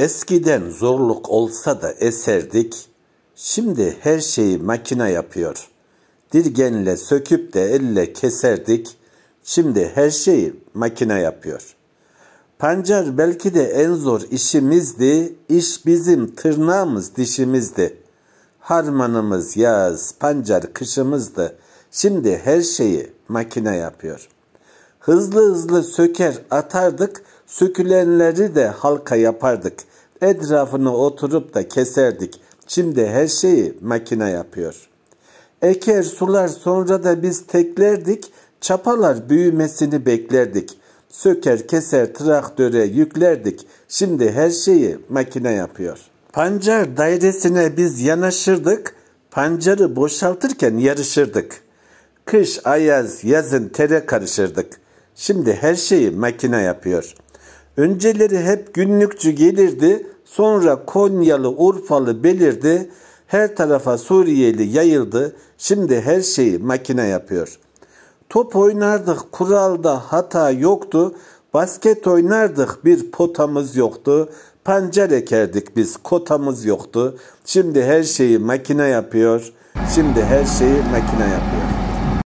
Eskiden zorluk olsa da eserdik, şimdi her şeyi makine yapıyor. Dirgenle söküp de elle keserdik, şimdi her şeyi makine yapıyor. Pancar belki de en zor işimizdi, iş bizim tırnağımız dişimizdi. Harmanımız yaz, pancar kışımızdı, şimdi her şeyi makine yapıyor. Hızlı hızlı söker atardık, Sökülenleri de halka yapardık. Etrafını oturup da keserdik. Şimdi her şeyi makine yapıyor. Eker sular sonra da biz teklerdik, çapalar büyümesini beklerdik. Söker keser traktöre yüklerdik. Şimdi her şeyi makine yapıyor. Pancar dairesine biz yanaşırdık, pancarı boşaltırken yarışırdık. Kış ayaz yazın tere karışırdık. Şimdi her şeyi makine yapıyor.'' Önceleri hep günlükçü gelirdi, sonra Konyalı, Urfalı belirdi, her tarafa Suriyeli yayıldı, şimdi her şeyi makine yapıyor. Top oynardık, kuralda hata yoktu, basket oynardık, bir potamız yoktu, pancar ekerdik biz, kotamız yoktu. Şimdi her şeyi makine yapıyor, şimdi her şeyi makine yapıyor.